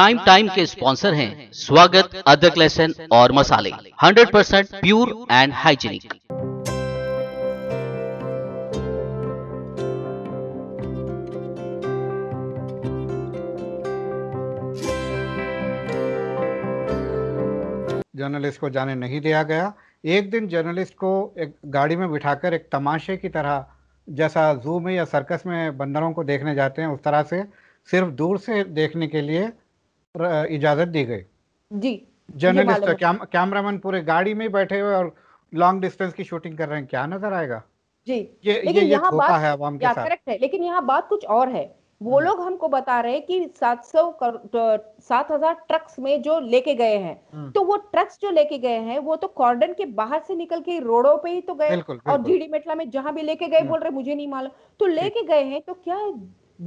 Prime time के sponsor हैं स्वागत अदरक लहसन और मसाले 100% percent pure and hygienic journalist को जाने नहीं दिया गया एक दिन जर्नलिस्ट को एक गाड़ी में बिठाकर एक तमाशे की तरह जैसा जू में या सर्कस में बंदरों को देखने जाते हैं उस तरह से सिर्फ दूर से देखने के लिए इजाजत दी गई जी जर्नलिस्ट कैम, कैमरामैन पूरे गाड़ी में बैठे हुए और लॉन्ग डिस्टेंस की शूटिंग कर रहे हैं क्या नजर आएगा जी ये लेकिन ये, ये यहाँ बात है अवाम के साथ करेक्ट है लेकिन यहाँ बात कुछ और है वो हम्म। लोग हमको बता रहे हैं कि 700 तो, सात हजार ट्रक्स में जो लेके गए हैं हम्म। तो वो ट्रक्स जो लेके गए हैं वो तो कॉर्डन के बाहर से निकल के रोडों पे ही तो गए और झीड़ी मेटला में जहां भी लेके गए हम्म। बोल रहे मुझे नहीं मालूम तो लेके गए हैं तो क्या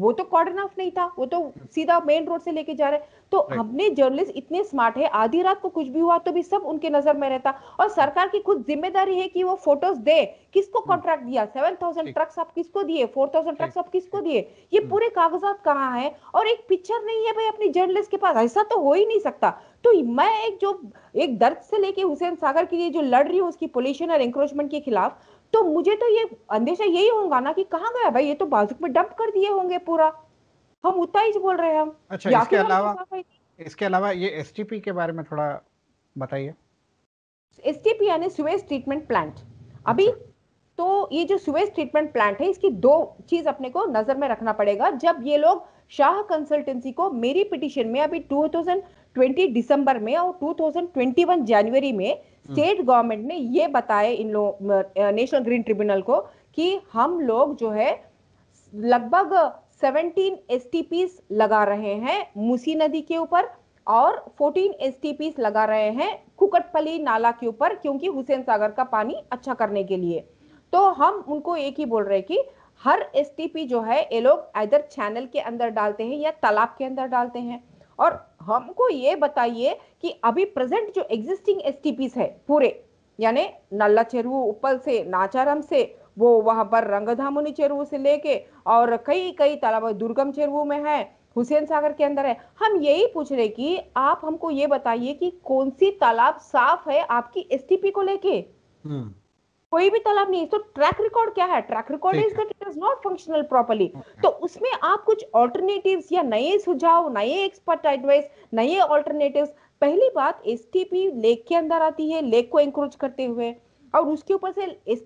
वो तो कॉर्डन ऑफ नहीं था वो तो सीधा मेन रोड से लेके जा रहे तो अपने जर्नलिस्ट इतने स्मार्ट है आधी रात को कुछ भी हुआ तो भी सब उनके नजर में रहता और सरकार की खुद जिम्मेदारी है कि वो फोटोज दे किसको कॉन्ट्रैक्ट hmm. दिया सेवन थाउजेंड ट्रक्स आप किसको दिए फोर थाउजेंड ट्रक्स आप किसको दिए ये hmm. पूरे कागजात कहाँ है और एक पिक्चर नहीं है भाई अपनी जर्नलिस्ट के पास ऐसा तो हो ही नहीं सकता तो मैं एक जो एक दर्द से लेके हुसैन सागर के लिए जो लड़ रही हूँ उसकी पोल्यूशन और इंक्रोचमेंट के खिलाफ तो मुझे तो ये अंदेशा यही होगा ना कि कहाँ गया भाई ये तो बाजुक में डंप कर दिए होंगे पूरा हम उतना ही बोल रहे हैं हम अच्छा इसके अलावा तो इसके अलावा ये एस के बारे में थोड़ा बताइए एस यानी सुवेज ट्रीटमेंट प्लांट अभी अच्छा। तो ये जो सुवेज ट्रीटमेंट प्लांट है इसकी दो चीज अपने को नजर में रखना पड़ेगा जब ये लोग शाह कंसल्टेंसी को मेरी पिटिशन में अभी 2000 20 दिसंबर में और 2021 जनवरी में हम्म। स्टेट गवर्नमेंट ने ये बताया इन लोग नेशनल ग्रीन ट्रिब्यूनल को कि हम लोग जो है लगभग 17 एस लगा रहे हैं मुसी नदी के ऊपर और 14 एस लगा रहे हैं कुकटपली नाला के ऊपर क्योंकि हुसैन सागर का पानी अच्छा करने के लिए तो हम उनको एक ही बोल रहे हैं कि हर एस जो है ये लोग इधर चैनल के अंदर डालते हैं या तालाब के अंदर डालते हैं और हमको ये बताइए कि अभी प्रेजेंट जो एग्जिस्टिंग एस है पूरे यानी नल्ला चेरू उपल से नाचारम से वो वहां पर धामुनी चेरू से लेके और कई कई तालाब दुर्गम चेरू में है हुसैन सागर के अंदर है हम यही पूछ रहे कि आप हमको ये बताइए कि कौन सी तालाब साफ है आपकी एस को लेके हम्म। कोई भी तालाब नहीं तो ट्रैक रिकॉर्ड क्या है track record is that it is not functional properly तो उसमें आप कुछ ऑल्टरनेटिव्स या नए सुझाव नए एक्सपर्ट एडवाइस नए ऑल्टरनेटिव्स पहली बात एस लेक के अंदर आती है लेक को एंक्रोच करते हुए और उसके ऊपर से एस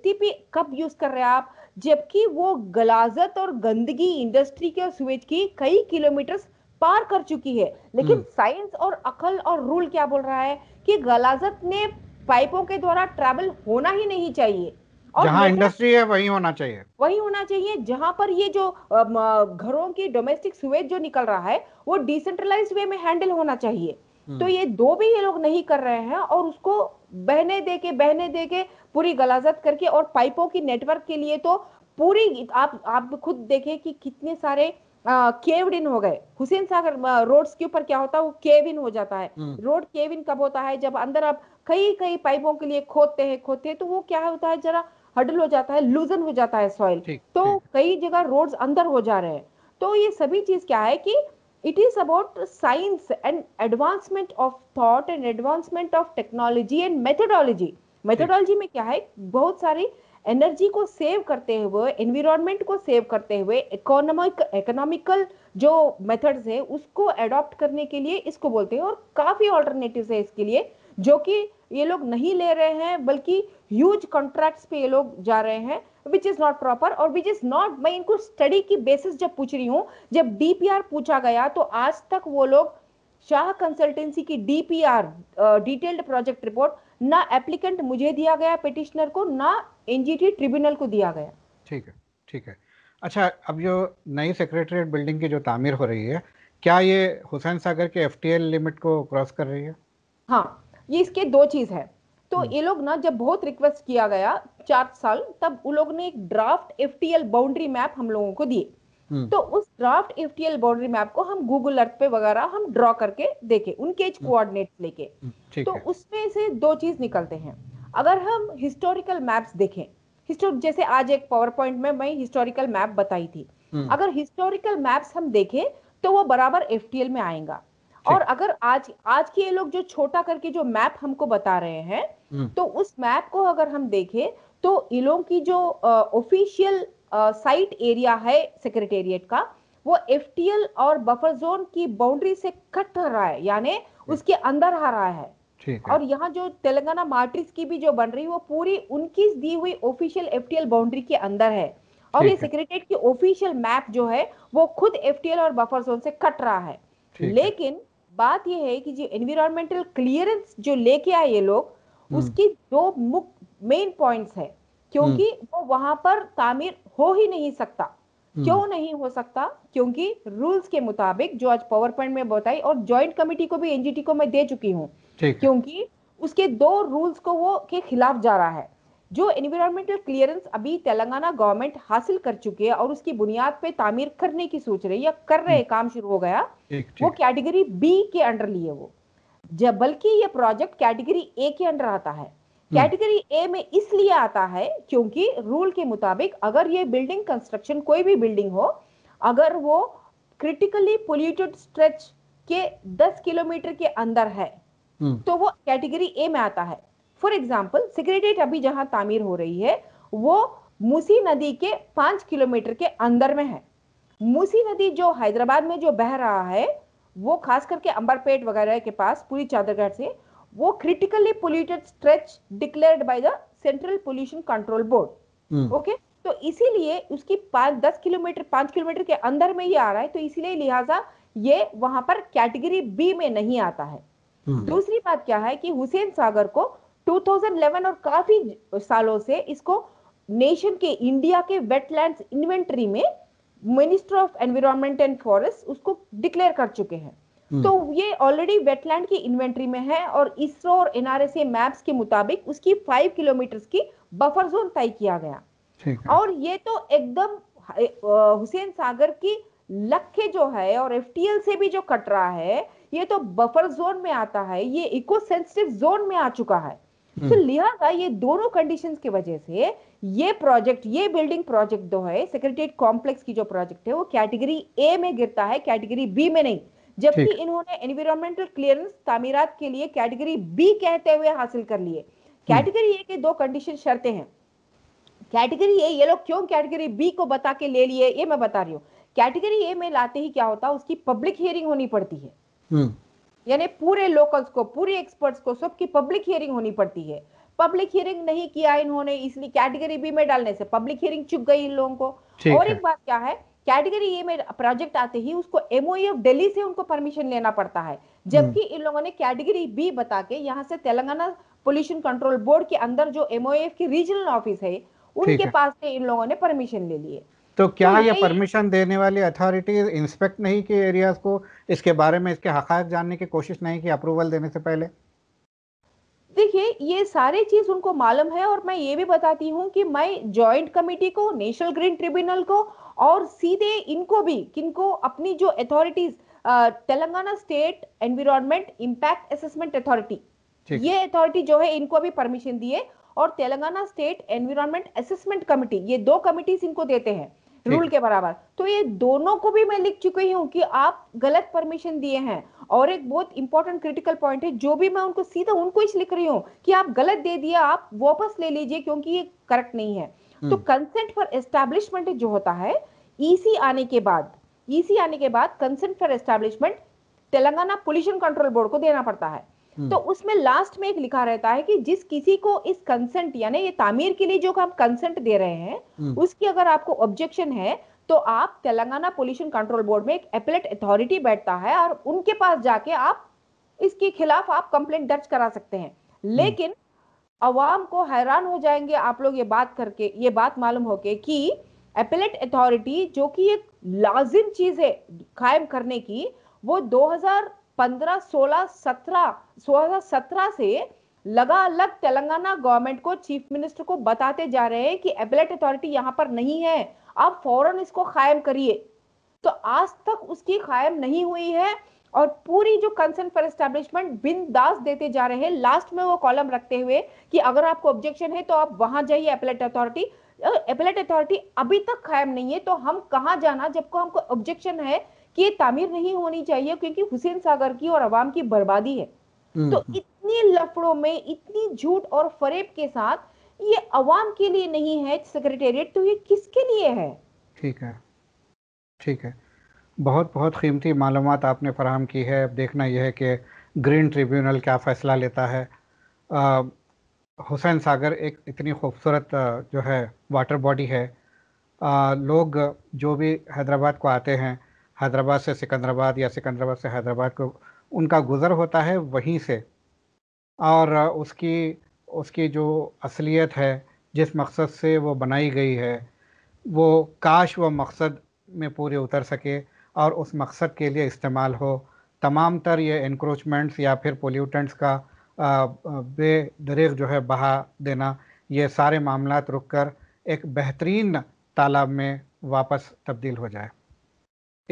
कब यूज कर रहे हैं आप जबकि वो गलाजत और गंदगी इंडस्ट्री के और सुवेज की कई किलोमीटर पार कर चुकी है लेकिन साइंस हम्म। और अकल और रूल क्या बोल रहा है कि गलाजत ने पाइपों के द्वारा ट्रैवल होना ही नहीं चाहिए और जहां इंडस्ट्री है वही होना चाहिए वही होना चाहिए जहां पर ये जो घरों की डोमेस्टिक सुवेज जो निकल रहा है वो डिसेंट्रलाइज वे में हैंडल होना चाहिए हम्म। तो ये दो भी ये लोग नहीं कर रहे हैं और उसको बहने दे के बहने दे के पूरी गलाजत करके और पाइपों की नेटवर्क के लिए तो पूरी आप आप खुद देखें कि कितने सारे केव्ड इन हो गए हुसैन सागर रोड्स के ऊपर क्या होता है वो केव इन हो जाता है हम्म। रोड केव इन कब होता है जब अंदर आप कई कई पाइपों के लिए खोदते हैं खोदते हैं तो वो क्या होता है जरा हडल हो जाता है लूजन हो जाता है सॉइल तो कई जगह रोड्स अंदर हो जा रहे हैं तो ये सभी चीज क्या है कि it is about science and advancement of thought and advancement of technology and methodology methodology में क्या है बहुत सारी एनर्जी को सेव करते हुए एनवायरनमेंट को सेव करते हुए इकोनॉमिक इकोनॉमिकल जो मेथड्स है उसको एडॉप्ट करने के लिए इसको बोलते हैं और काफ़ी ऑल्टरनेटिव है इसके लिए जो कि ये लोग नहीं ले रहे हैं बल्कि ह्यूज कॉन्ट्रैक्ट्स पे ये लोग जा रहे हैं विच इज़ नॉट प्रॉपर और विच इज़ नॉट मैं इनको स्टडी की बेसिस जब पूछ रही हूँ जब डी पूछा गया तो आज तक वो लोग शाह कंसल्टेंसी की डीपीआर डिटेल्ड प्रोजेक्ट रिपोर्ट ना एप्लीकेंट मुझे दिया गया पिटिशनर को ना एनजीटी ट्रिब्यूनल को दिया गया ठीक है ठीक है अच्छा अब जो नई सेक्रेटरीट बिल्डिंग की जो तामीर हो रही है क्या ये हुसैन सागर के एफ लिमिट को क्रॉस कर रही है हाँ ये इसके दो चीज़ है तो हम्म। ये लोग ना जब बहुत रिक्वेस्ट किया गया चार साल तब उन लोग ने एक ड्राफ्ट एफ बाउंड्री मैप हम लोगों को दिए हम्म। तो उस ड्राफ्ट एफ बाउंड्री मैप को हम गूगल अर्थ पे वगैरह हम ड्रॉ करके देखे उनके हम्म। कोऑर्डिनेट लेके तो उसमें से दो चीज निकलते हैं अगर हम हिस्टोरिकल मैप्स देखें हिस्टो जैसे आज एक पावर पॉइंट में मैं हिस्टोरिकल मैप बताई थी हम्म। अगर हिस्टोरिकल मैप्स हम देखें तो वो बराबर एफ में आएगा और अगर आज आज के ये लोग जो छोटा करके जो मैप हमको बता रहे हैं हम्म। तो उस मैप को अगर हम देखें तो इलों की जो ऑफिशियल साइट एरिया है सेक्रेटेरिएट का वो एफ और बफर जोन की बाउंड्री से कट रहा है यानी उसके अंदर आ रहा है और यहाँ जो तेलंगाना मार्ट्रिक्स की भी जो बन रही है वो पूरी उनकी दी हुई ऑफिशियल एफटीएल बाउंड्री के अंदर है और ये सेक्रेटेट की ऑफिशियल मैप जो है वो खुद एफटीएल और बफर जोन से कट रहा है लेकिन बात ये है कि जो एनवायरमेंटल क्लियरेंस जो लेके आए ये लोग हम्म। उसकी दो मुख्य मेन पॉइंट्स है क्योंकि हम्म। वो वहां पर तामीर हो ही नहीं सकता क्यों हम्म। नहीं हो सकता क्योंकि रूल्स के मुताबिक जो आज पावर पॉइंट में बताई और ज्वाइंट कमेटी को भी एनजीटी को मैं दे चुकी हूँ क्योंकि उसके दो रूल्स को वो के खिलाफ जा रहा है जो एनवायरमेंटल क्लियरेंस अभी तेलंगाना गवर्नमेंट हासिल कर चुकी है और उसकी बुनियाद पे तामीर करने की सोच रही या कर रहे हम्म। काम शुरू हो गया वो कैटेगरी बी के अंडर लिए वो जब बल्कि ये प्रोजेक्ट कैटेगरी ए के अंडर आता है हम्म। कैटेगरी ए में इसलिए आता है क्योंकि रूल के मुताबिक अगर ये बिल्डिंग कंस्ट्रक्शन कोई भी बिल्डिंग हो अगर वो क्रिटिकली पोल्यूटेड स्ट्रेच के 10 किलोमीटर के अंदर है हम्म। तो वो कैटेगरी ए में आता है फॉर एग्जाम्पल सिक्रेटेट अभी जहां तामीर हो रही है वो मूसी नदी के पांच किलोमीटर के अंदर में है मूसी नदी जो हैदराबाद में जो बह रहा है वो खास करके अंबरपेट वगैरह के पास पूरी चादरगढ़ से वो critically polluted stretch declared by the central pollution control board okay तो इसीलिए उसकी पांच दस किलोमीटर पांच किलोमीटर के अंदर में ही आ रहा है तो इसीलिए लिहाजा ये वहां पर कैटेगरी बी में नहीं आता है hmm. दूसरी बात क्या है कि हुसैन सागर को 2011 और काफी सालों से इसको नेशन के इंडिया के वेटलैंड्स इन्वेंटरी में minister of environment and forest उसको डिक्लेयर कर चुके हैं हम्म। तो ये ऑलरेडी वेटलैंड की इन्वेंट्री में है और इसरो और एनआरएसए मैप्स के मुताबिक उसकी फाइव किलोमीटर की बफर जोन तय किया गया और ये तो एकदम हुसैन सागर की लखे जो है और एफटीएल से भी जो कट रहा है ये तो बफर जोन में आता है ये इको सेंसिटिव जोन में आ चुका है हम्म। तो लिहाजा ये दोनों कंडीशन की वजह से ये प्रोजेक्ट ये बिल्डिंग प्रोजेक्ट जो है सेक्रेटरीट कॉम्प्लेक्स की जो प्रोजेक्ट है वो कैटेगरी ए में गिरता है कैटेगरी बी में नहीं जबकि इन्होंने एनवायरमेंटल क्लियरेंस तामीरात के लिए कैटेगरी बी कहते हुए हासिल कर लिए कैटेगरी ए के दो कंडीशन शर्तें हैं कैटेगरी ए ये लोग क्यों कैटेगरी बी को बता के ले लिए ये मैं बता रही हूँ कैटेगरी ए में लाते ही क्या होता है उसकी पब्लिक हियरिंग होनी पड़ती है हम्म। यानी पूरे लोकल्स को पूरे एक्सपर्ट्स को सबकी पब्लिक हियरिंग होनी पड़ती है पब्लिक हियरिंग नहीं किया इन्होंने इसलिए कैटेगरी बी में डालने से पब्लिक हियरिंग चुक गई इन लोगों को और एक बात क्या है कैटेगरी ए में प्रोजेक्ट आते ही उसको एमओई ऑफ दिल्ली से उनको परमिशन लेना पड़ता है जबकि हम्म। इन लोगों ने कैटेगरी बी बता के यहाँ से तेलंगाना पोल्यूशन कंट्रोल बोर्ड के अंदर जो एमओएफ e की रीजनल ऑफिस है उनके है। पास से इन लोगों ने परमिशन ले लिए तो क्या तो ये परमिशन देने वाली अथॉरिटी इंस्पेक्ट नहीं की एरियाज को इसके बारे में इसके हक जानने की कोशिश नहीं की अप्रूवल देने से पहले देखिए ये सारे चीज उनको मालूम है और मैं ये भी बताती हूँ कि मैं जॉइंट कमेटी को नेशनल ग्रीन ट्रिब्यूनल को और सीधे इनको भी किनको अपनी जो authorities Telangana state environment impact assessment authority ये अथॉरिटी जो है इनको अभी परमिशन दिए और Telangana state environment assessment committee ये दो कमिटीज इनको देते हैं रूल के बराबर तो ये दोनों को भी मैं लिख चुकी हूँ कि आप गलत परमिशन दिए हैं और एक बहुत इंपॉर्टेंट क्रिटिकल पॉइंट है जो भी मैं उनको सीधा उनको ही लिख रही हूँ कि आप गलत दे दिया आप वापस ले लीजिए क्योंकि ये करेक्ट नहीं है तो कंसेंट फॉर एस्टेब्लिशमेंट जो होता है ईसी e आने के बाद ईसी e आने के बाद consent for establishment Telangana pollution control board को देना पड़ता है हम्म। तो उसमें लास्ट में एक लिखा रहता है कि जिस किसी को इस कंसेंट यानी ये तामीर के लिए जो हम कंसेंट दे रहे हैं हम्म। उसकी अगर आपको ऑब्जेक्शन है तो आप तेलंगाना पोल्यूशन कंट्रोल बोर्ड में एक एपलेट अथॉरिटी बैठता है और उनके पास जाके आप इसके खिलाफ आप कंप्लेंट दर्ज करा सकते हैं हम्म। लेकिन अवाम को हैरान हो जाएंगे आप लोग ये बात करके ये बात मालूम होके कि एपिलेट अथॉरिटी जो कि एक लाजिम चीज है कायम करने की वो 2015 16 17 2017 से लगा अलग तेलंगाना गवर्नमेंट को चीफ मिनिस्टर को बताते जा रहे हैं कि एपिलेट अथॉरिटी यहाँ पर नहीं है आप फौरन इसको कायम करिए तो आज तक उसकी कायम नहीं हुई है और पूरी जो कंसर्न फॉर एस्टेब्लिशमेंट बिंदास देते जा रहे हैं लास्ट में वो कॉलम रखते हुए कि अगर आपको ऑब्जेक्शन है तो आप वहां जाइए अपलेट अथॉरिटी अपलेट अथॉरिटी अभी तक कायम नहीं है तो हम कहाँ जाना जबको हमको ऑब्जेक्शन है कि ये तामीर नहीं होनी चाहिए क्योंकि हुसैन सागर की और अवाम की बर्बादी है हम्म, तो हम्म। इतनी लफड़ों में इतनी झूठ और फरेब के साथ ये अवाम के लिए नहीं है सेक्रेटेरिएट तो ये किसके लिए है ठीक है ठीक है बहुत बहुत कीमती मालूम आपने फराहम की है अब देखना यह है कि ग्रीन ट्रिब्यूनल क्या फ़ैसला लेता है हुसैन सागर एक इतनी खूबसूरत जो है वाटर बॉडी है आ, लोग जो भी हैदराबाद को आते हैं हैदराबाद से सिकंदराबाद या सिकंदराबाद से हैदराबाद को उनका गुज़र होता है वहीं से और उसकी उसकी जो असलियत है जिस मकसद से वो बनाई गई है वो काश व मकसद में पूरे उतर सके और उस मकसद के लिए इस्तेमाल हो तमाम तर ये इंक्रोचमेंट्स या फिर पोल्यूटेंट्स का बेदरीग जो है बहा देना ये सारे मामला रुक कर एक बेहतरीन तालाब में वापस तब्दील हो जाए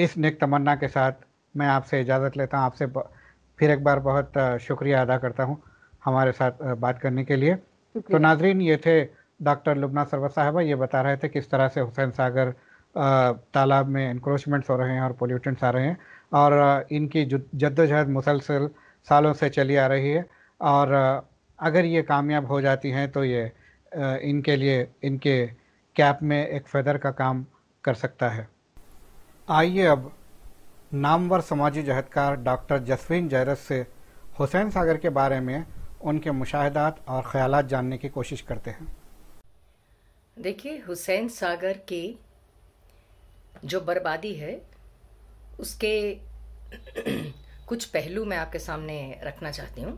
इस नेक तमन्ना के साथ मैं आपसे इजाज़त लेता हूँ आपसे फिर एक बार बहुत शुक्रिया अदा करता हूँ हमारे साथ बात करने के लिए तो नाजरीन ये थे डॉक्टर लुबना सरवत साहबा ये बता रहे थे किस तरह से हुसैन सागर तालाब में इंक्रोचमेंट्स हो रहे हैं और पोल्यूटेंट्स आ रहे हैं और इनकी जद्दोजहद मुसलसल सालों से चली आ रही है और अगर ये कामयाब हो जाती हैं तो ये इनके लिए इनके कैप में एक फेदर का काम कर सकता है आइए अब नामवर समाजी जहदकार डॉक्टर जसवीन जैरस से हुसैन सागर के बारे में उनके मुशाहदात और ख्याल जानने की कोशिश करते हैं देखिए हुसैन सागर के जो बर्बादी है उसके कुछ पहलू मैं आपके सामने रखना चाहती हूँ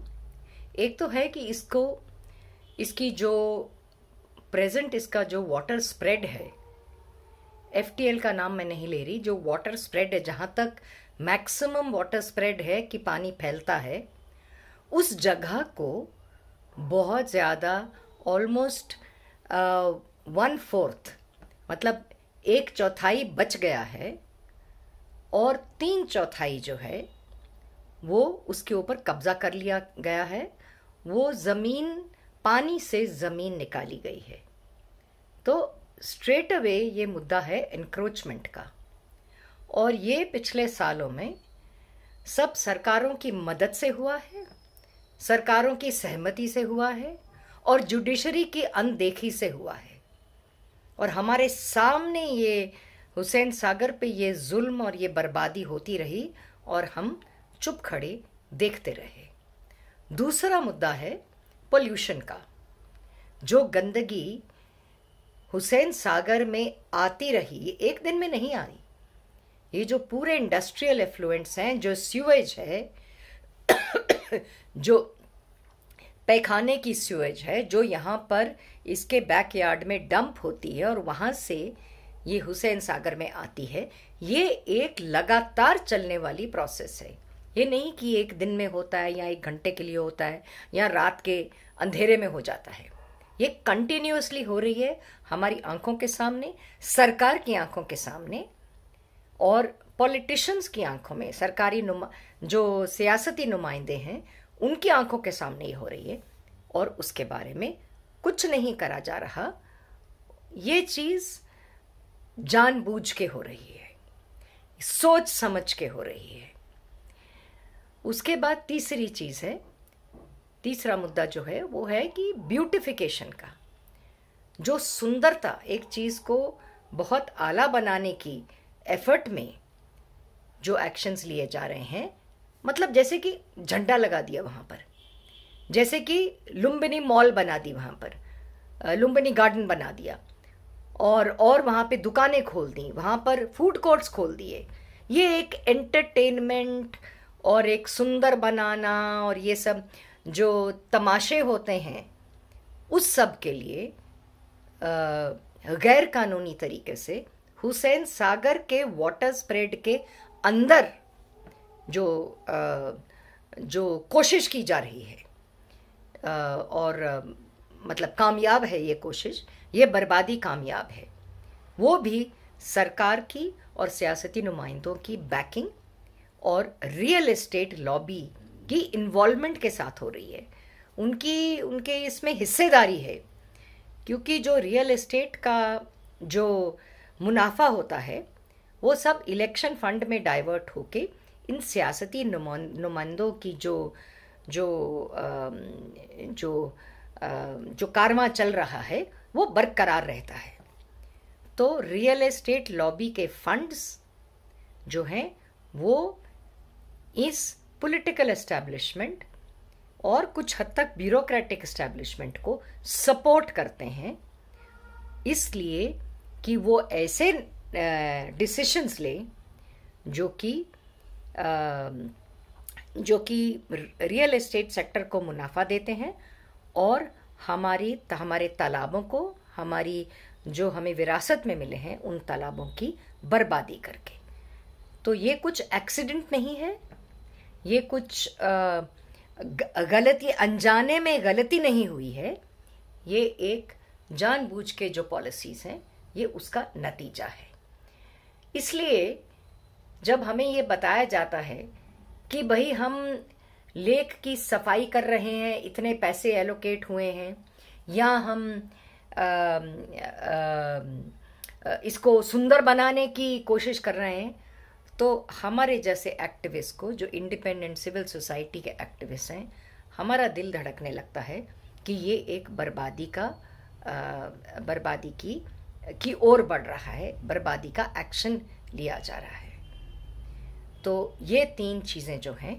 एक तो है कि इसको इसकी जो प्रेजेंट इसका जो वाटर स्प्रेड है एफ का नाम मैं नहीं ले रही जो वाटर स्प्रेड है जहाँ तक मैक्सिमम वाटर स्प्रेड है कि पानी फैलता है उस जगह को बहुत ज़्यादा ऑलमोस्ट वन फोर्थ मतलब एक चौथाई बच गया है और तीन चौथाई जो है वो उसके ऊपर कब्जा कर लिया गया है वो ज़मीन पानी से ज़मीन निकाली गई है तो स्ट्रेट अवे ये मुद्दा है इनक्रोचमेंट का और ये पिछले सालों में सब सरकारों की मदद से हुआ है सरकारों की सहमति से हुआ है और जुडिशरी की अनदेखी से हुआ है और हमारे सामने ये हुसैन सागर पे ये जुल्म और ये बर्बादी होती रही और हम चुप खड़े देखते रहे दूसरा मुद्दा है पोल्यूशन का जो गंदगी हुसैन सागर में आती रही एक दिन में नहीं आई ये जो पूरे इंडस्ट्रियल एफ्लुएंट्स हैं जो सीवेज है जो पैखाने की सीवेज है जो यहाँ पर इसके बैकयार्ड में डंप होती है और वहाँ से ये हुसैन सागर में आती है ये एक लगातार चलने वाली प्रोसेस है ये नहीं कि एक दिन में होता है या एक घंटे के लिए होता है या रात के अंधेरे में हो जाता है ये कंटिन्यूसली हो रही है हमारी आंखों के सामने सरकार की आंखों के सामने और पॉलिटिशियंस की आंखों में सरकारी नुमा जो सियासती नुमाइंदे हैं उनकी आंखों के सामने ही हो रही है और उसके बारे में कुछ नहीं करा जा रहा ये चीज़ जानबूझ के हो रही है सोच समझ के हो रही है उसके बाद तीसरी चीज़ है तीसरा मुद्दा जो है वो है कि ब्यूटिफिकेशन का जो सुंदरता एक चीज़ को बहुत आला बनाने की एफर्ट में जो एक्शंस लिए जा रहे हैं मतलब जैसे कि झंडा लगा दिया वहाँ पर जैसे कि लुम्बिनी मॉल बना दी वहाँ पर लुम्बिनी गार्डन बना दिया और और वहाँ पे दुकानें खोल दी वहाँ पर फूड कोर्ट्स खोल दिए ये एक एंटरटेनमेंट और एक सुंदर बनाना और ये सब जो तमाशे होते हैं उस सब के लिए गैर कानूनी तरीके से हुसैन सागर के वाटर स्प्रेड के अंदर जो जो कोशिश की जा रही है और मतलब कामयाब है ये कोशिश ये बर्बादी कामयाब है वो भी सरकार की और सियासती नुमाइंदों की बैकिंग और रियल इस्टेट लॉबी की इन्वॉल्वमेंट के साथ हो रही है उनकी उनके इसमें हिस्सेदारी है क्योंकि जो रियल इस्टेट का जो मुनाफा होता है वो सब इलेक्शन फंड में डाइवर्ट होके इन सियासती नुमाइंदों की जो जो जो जो कारवा चल रहा है वो बरकरार रहता है तो रियल एस्टेट लॉबी के फंड्स जो हैं वो इस पॉलिटिकल एस्टेब्लिशमेंट और कुछ हद तक ब्यूरोक्रेटिक एस्टेब्लिशमेंट को सपोर्ट करते हैं इसलिए कि वो ऐसे डिसीशंस लें जो कि जो कि रियल एस्टेट सेक्टर को मुनाफा देते हैं और हमारी हमारे तालाबों को हमारी जो हमें विरासत में मिले हैं उन तालाबों की बर्बादी करके तो ये कुछ एक्सीडेंट नहीं है ये कुछ गलती अनजाने में गलती नहीं हुई है ये एक जानबूझ के जो पॉलिसीज़ हैं ये उसका नतीजा है इसलिए जब हमें ये बताया जाता है कि भाई हम लेक की सफाई कर रहे हैं इतने पैसे एलोकेट हुए हैं या हम आ, आ, इसको सुंदर बनाने की कोशिश कर रहे हैं तो हमारे जैसे एक्टिविस्ट को जो इंडिपेंडेंट सिविल सोसाइटी के एक्टिविस्ट हैं हमारा दिल धड़कने लगता है कि ये एक बर्बादी का आ, बर्बादी की की ओर बढ़ रहा है बर्बादी का एक्शन लिया जा रहा है तो ये तीन चीज़ें जो हैं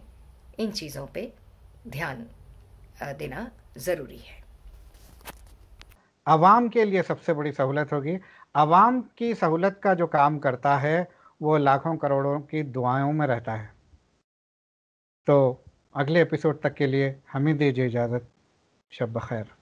इन चीज़ों पे ध्यान देना ज़रूरी है आवाम के लिए सबसे बड़ी सहूलत होगी आवाम की सहूलत का जो काम करता है वो लाखों करोड़ों की दुआओं में रहता है तो अगले एपिसोड तक के लिए हमें दीजिए इजाज़त शब खैर